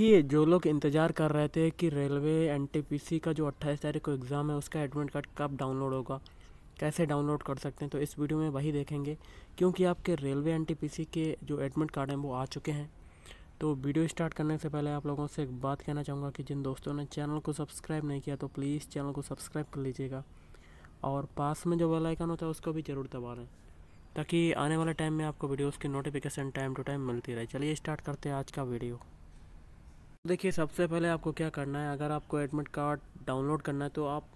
देखिए जो लोग इंतज़ार कर रहे थे कि रेलवे एन का जो 28 तारीख को एग्ज़ाम है उसका एडमिट कार्ड कब डाउनलोड होगा कैसे डाउनलोड कर सकते हैं तो इस वीडियो में वही देखेंगे क्योंकि आपके रेलवे एन के जो एडमिट कार्ड हैं वो आ चुके हैं तो वीडियो स्टार्ट करने से पहले आप लोगों से एक बात कहना चाहूँगा कि जिन दोस्तों ने चैनल को सब्सक्राइब नहीं किया तो प्लीज़ चैनल को सब्सक्राइब कर लीजिएगा और पास में जो बेलाइकन होता है उसको भी ज़रूर दबा लें ताकि आने वाले टाइम में आपको वीडियोस की नोटिफिकेशन टाइम टू टाइम मिलती रहे चलिए स्टार्ट करते हैं आज का वीडियो देखिए सबसे पहले आपको क्या करना है अगर आपको एडमिट कार्ड डाउनलोड करना है तो आप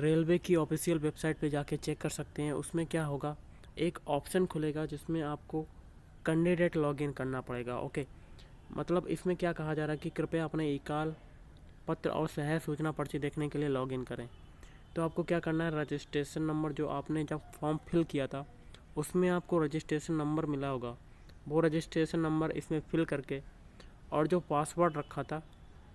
रेलवे की ऑफिशियल वेबसाइट पे जाके चेक कर सकते हैं उसमें क्या होगा एक ऑप्शन खुलेगा जिसमें आपको कैंडिडेट लॉगिन करना पड़ेगा ओके मतलब इसमें क्या कहा जा रहा है कि कृपया अपने इकाल पत्र और सह सूचना पर्ची देखने के लिए लॉगिन करें तो आपको क्या करना है रजिस्ट्रेशन नंबर जो आपने जब फॉर्म फिल किया था उसमें आपको रजिस्ट्रेशन नंबर मिला होगा वो रजिस्ट्रेशन नंबर इसमें फिल करके और जो पासवर्ड रखा था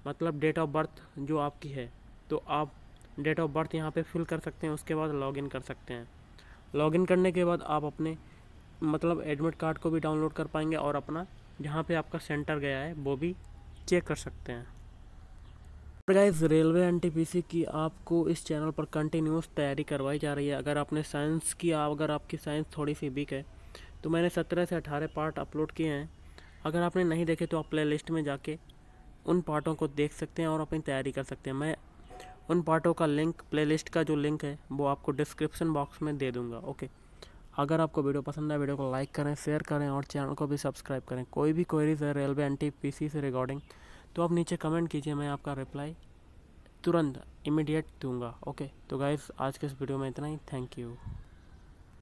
मतलब डेट ऑफ बर्थ जो आपकी है तो आप डेट ऑफ बर्थ यहाँ पे फिल कर सकते हैं उसके बाद लॉगिन कर सकते हैं लॉगिन करने के बाद आप अपने मतलब एडमिट कार्ड को भी डाउनलोड कर पाएंगे और अपना जहाँ पे आपका सेंटर गया है वो भी चेक कर सकते हैं गाइज रेलवे एनटीपीसी की आपको इस चैनल पर कंटिन्यूस तैयारी करवाई जा रही है अगर आपने साइंस की अगर आपकी साइंस थोड़ी सी वीक है तो मैंने सत्रह से अठारह पार्ट अपलोड किए हैं अगर आपने नहीं देखे तो आप प्लेलिस्ट में जाके उन पार्टों को देख सकते हैं और अपनी तैयारी कर सकते हैं मैं उन पार्टों का लिंक प्लेलिस्ट का जो लिंक है वो आपको डिस्क्रिप्शन बॉक्स में दे दूँगा ओके अगर आपको वीडियो पसंद है वीडियो को लाइक करें शेयर करें और चैनल को भी सब्सक्राइब करें कोई भी क्वेरीज है railway N T P C से रिगार्डिंग तो आप नीचे कमेंट कीजिए मैं आपका रिप्लाई तुरंत इमीडिएट दूंगा ओके तो गाइज आज के इस वीडियो में इतना ही थैंक यू